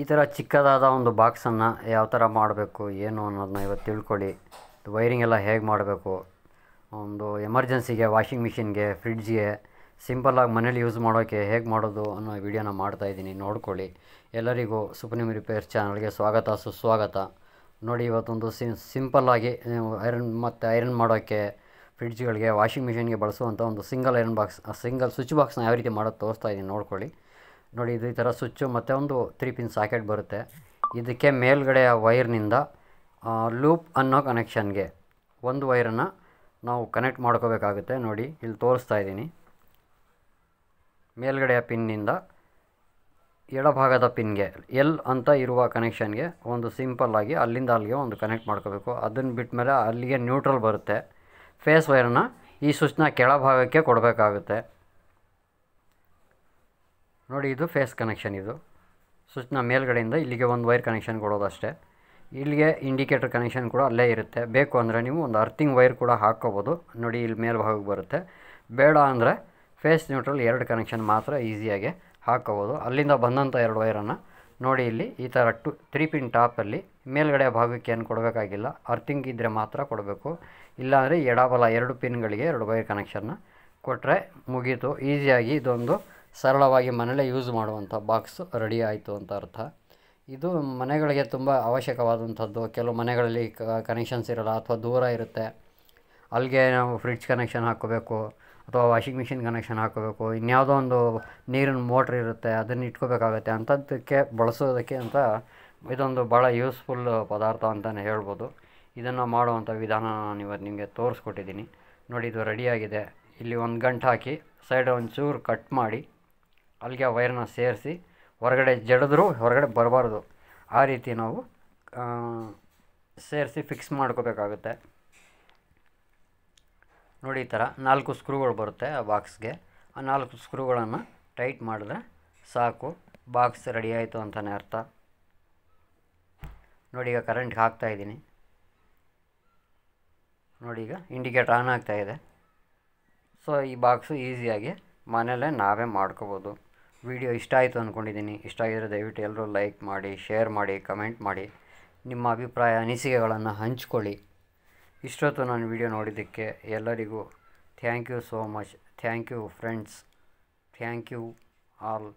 ಈ ಥರ ಚಿಕ್ಕದಾದ ಒಂದು ಬಾಕ್ಸನ್ನು ಯಾವ ಥರ ಮಾಡಬೇಕು ಏನು ಅನ್ನೋದನ್ನ ಇವತ್ತು ತಿಳ್ಕೊಳ್ಳಿ ವೈರಿಂಗ್ ಎಲ್ಲ ಹೇಗೆ ಮಾಡಬೇಕು ಒಂದು ಎಮರ್ಜೆನ್ಸಿಗೆ ವಾಷಿಂಗ್ ಮಿಷಿನ್ಗೆ ಫ್ರಿಡ್ಜ್ಗೆ ಸಿಂಪಲ್ಲಾಗಿ ಮನೇಲಿ ಯೂಸ್ ಮಾಡೋಕ್ಕೆ ಹೇಗೆ ಮಾಡೋದು ಅನ್ನೋ ವಿಡಿಯೋನ ಮಾಡ್ತಾಯಿದ್ದೀನಿ ನೋಡ್ಕೊಳ್ಳಿ ಎಲ್ಲರಿಗೂ ಸುಪ್ರೀಂ ರಿಪೇರ್ ಚಾನಲ್ಗೆ ಸ್ವಾಗತ ಸುಸ್ವಾಗತ ನೋಡಿ ಇವತ್ತೊಂದು ಸಿ ಸಿಂಪಲ್ಲಾಗಿ ಐರನ್ ಮತ್ತು ಐರನ್ ಮಾಡೋಕ್ಕೆ ಫ್ರಿಡ್ಜ್ಗಳಿಗೆ ವಾಷಿಂಗ್ ಮಿಷಿನ್ಗೆ ಬಳಸುವಂಥ ಒಂದು single iron box single switch ಬಾಕ್ಸ್ನ ಯಾವ ರೀತಿ ಮಾಡೋದು ತೋರಿಸ್ತಾ ಇದ್ದೀನಿ ನೋಡ್ಕೊಳ್ಳಿ ನೋಡಿ ಇದು ಈ ಥರ ಸ್ವಿಚ್ಚು ಮತ್ತು ಒಂದು ತ್ರೀ ಪಿನ್ ಸಾಕೆಟ್ ಬರುತ್ತೆ ಇದಕ್ಕೆ ಮೇಲ್ಗಡೆಯ ವೈರ್ನಿಂದ ಲೂಪ್ ಅನ್ನೋ ಕನೆಕ್ಷನ್ಗೆ ಒಂದು ವೈರನ್ನು ನಾವು ಕನೆಕ್ಟ್ ಮಾಡ್ಕೋಬೇಕಾಗುತ್ತೆ ನೋಡಿ ಇಲ್ಲಿ ತೋರಿಸ್ತಾ ಇದ್ದೀನಿ ಮೇಲ್ಗಡೆಯ ಪಿನ್ನಿಂದ ಎಡಭಾಗದ ಪಿನ್ಗೆ ಎಲ್ ಅಂತ ಇರುವ ಕನೆಕ್ಷನ್ಗೆ ಒಂದು ಸಿಂಪಲ್ಲಾಗಿ ಅಲ್ಲಿಂದ ಅಲ್ಲಿಗೆ ಒಂದು ಕನೆಕ್ಟ್ ಮಾಡ್ಕೋಬೇಕು ಅದನ್ನು ಬಿಟ್ಟ ಮೇಲೆ ಅಲ್ಲಿಗೆ ನ್ಯೂಟ್ರಲ್ ಬರುತ್ತೆ ಫೇಸ್ ವೈರನ್ನು ಈ ಸ್ವಿಚ್ನ ಕೆಳಭಾಗಕ್ಕೆ ಕೊಡಬೇಕಾಗುತ್ತೆ ನೋಡಿ ಇದು ಫೇಸ್ ಕನೆಕ್ಷನ್ ಇದು ಸ್ವಿಚ್ನ ಮೇಲ್ಗಡೆಯಿಂದ ಇಲ್ಲಿಗೆ ಒಂದು ವೈರ್ ಕನೆಕ್ಷನ್ ಕೊಡೋದಷ್ಟೇ ಇಲ್ಲಿಗೆ ಇಂಡಿಕೇಟರ್ ಕನೆಕ್ಷನ್ ಕೂಡ ಅಲ್ಲೇ ಇರುತ್ತೆ ಬೇಕು ಅಂದರೆ ನೀವು ಒಂದು ಅರ್ಥಿಂಗ್ ವೈರ್ ಕೂಡ ಹಾಕ್ಕೋಬೋದು ನೋಡಿ ಇಲ್ಲಿ ಮೇಲ್ಭಾಗಕ್ಕೆ ಬರುತ್ತೆ ಬೇಡ ಅಂದರೆ ಫೇಸ್ ನ್ಯೂಟ್ರಲ್ ಎರಡು ಕನೆಕ್ಷನ್ ಮಾತ್ರ ಈಸಿಯಾಗಿ ಹಾಕ್ಕೋಬೋದು ಅಲ್ಲಿಂದ ಬಂದಂಥ ಎರಡು ವೈರನ್ನು ನೋಡಿ ಇಲ್ಲಿ ಈ ಥರ ಟು ತ್ರೀ ಪಿನ್ ಟಾಪಲ್ಲಿ ಮೇಲ್ಗಡೆ ಭಾಗಕ್ಕೆ ಏನು ಕೊಡಬೇಕಾಗಿಲ್ಲ ಅರ್ಥಿಂಗ್ ಇದ್ದರೆ ಮಾತ್ರ ಕೊಡಬೇಕು ಇಲ್ಲಾಂದರೆ ಎಡಬಲ ಎರಡು ಪಿನ್ಗಳಿಗೆ ಎರಡು ವೈರ್ ಕನೆಕ್ಷನ್ನ ಕೊಟ್ಟರೆ ಮುಗೀತು ಈಸಿಯಾಗಿ ಇದೊಂದು ಸರಳವಾಗಿ ಮನೇಲೆ ಯೂಸ್ ಮಾಡುವಂಥ ಬಾಕ್ಸ್ ರೆಡಿ ಆಯಿತು ಅಂತ ಅರ್ಥ ಇದು ಮನೆಗಳಿಗೆ ತುಂಬ ಅವಶ್ಯಕವಾದಂಥದ್ದು ಕೆಲವು ಮನೆಗಳಲ್ಲಿ ಕನೆಕ್ಷನ್ಸ್ ಇರಲ್ಲ ಅಥವಾ ದೂರ ಇರುತ್ತೆ ಅಲ್ಲಿಗೆ ನಾವು ಫ್ರಿಡ್ಜ್ ಕನೆಕ್ಷನ್ ಹಾಕೋಬೇಕು ಅಥವಾ ವಾಷಿಂಗ್ ಮಿಷಿನ್ ಕನೆಕ್ಷನ್ ಹಾಕೋಬೇಕು ಇನ್ಯಾವುದೋ ಒಂದು ನೀರಿನ ಮೋಟ್ರ್ ಇರುತ್ತೆ ಅದನ್ನು ಇಟ್ಕೋಬೇಕಾಗತ್ತೆ ಅಂಥದ್ದಕ್ಕೆ ಬಳಸೋದಕ್ಕೆ ಅಂತ ಇದೊಂದು ಭಾಳ ಯೂಸ್ಫುಲ್ ಪದಾರ್ಥ ಅಂತಲೇ ಹೇಳ್ಬೋದು ಇದನ್ನು ಮಾಡುವಂಥ ವಿಧಾನ ನಾನು ಇವತ್ತು ನಿಮಗೆ ತೋರಿಸ್ಕೊಟ್ಟಿದ್ದೀನಿ ನೋಡಿ ಇದು ರೆಡಿಯಾಗಿದೆ ಇಲ್ಲಿ ಒಂದು ಗಂಟು ಹಾಕಿ ಸೈಡ್ ಒಂಚೂರು ಕಟ್ ಮಾಡಿ ಅಲ್ಲಿಗೆ ಆ ವೈರನ್ನ ಸೇರಿಸಿ ಹೊರಗಡೆ ಜಡಿದ್ರೂ ಹೊರಗಡೆ ಬರಬಾರ್ದು ಆ ರೀತಿ ನಾವು ಸೇರಿಸಿ ಫಿಕ್ಸ್ ಮಾಡ್ಕೋಬೇಕಾಗುತ್ತೆ ನೋಡಿ ಈ ಥರ ನಾಲ್ಕು ಸ್ಕ್ರೂಗಳು ಬರುತ್ತೆ ಆ ಬಾಕ್ಸ್ಗೆ ಆ ನಾಲ್ಕು ಸ್ಕ್ರೂಗಳನ್ನು ಟೈಟ್ ಮಾಡಿದ್ರೆ ಸಾಕು ಬಾಕ್ಸ್ ರೆಡಿ ಆಯಿತು ಅಂತಲೇ ಅರ್ಥ ನೋಡಿ ಈಗ ಕರೆಂಟ್ಗೆ ಹಾಕ್ತಾಯಿದ್ದೀನಿ ನೋಡಿ ಈಗ ಇಂಡಿಕೇಟರ್ ಆನ್ ಆಗ್ತಾಯಿದೆ ಸೊ ಈ ಬಾಕ್ಸು ಈಸಿಯಾಗಿ ಮನೆಯಲ್ಲೇ ನಾವೇ ಮಾಡ್ಕೋಬೋದು ವಿಡಿಯೋ ಇಷ್ಟ ಆಯಿತು ಅಂದ್ಕೊಂಡಿದ್ದೀನಿ ಇಷ್ಟ ಆಗಿದ್ರೆ ದಯವಿಟ್ಟು ಎಲ್ಲರೂ ಲೈಕ್ ಮಾಡಿ ಶೇರ್ ಮಾಡಿ ಕಮೆಂಟ್ ಮಾಡಿ ನಿಮ್ಮ ಅಭಿಪ್ರಾಯ ಅನಿಸಿಕೆಗಳನ್ನು ಹಂಚಿಕೊಳ್ಳಿ ಇಷ್ಟೊತ್ತು ನಾನು ವಿಡಿಯೋ ನೋಡಿದ್ದಕ್ಕೆ ಎಲ್ಲರಿಗೂ thank you so much thank you friends thank you all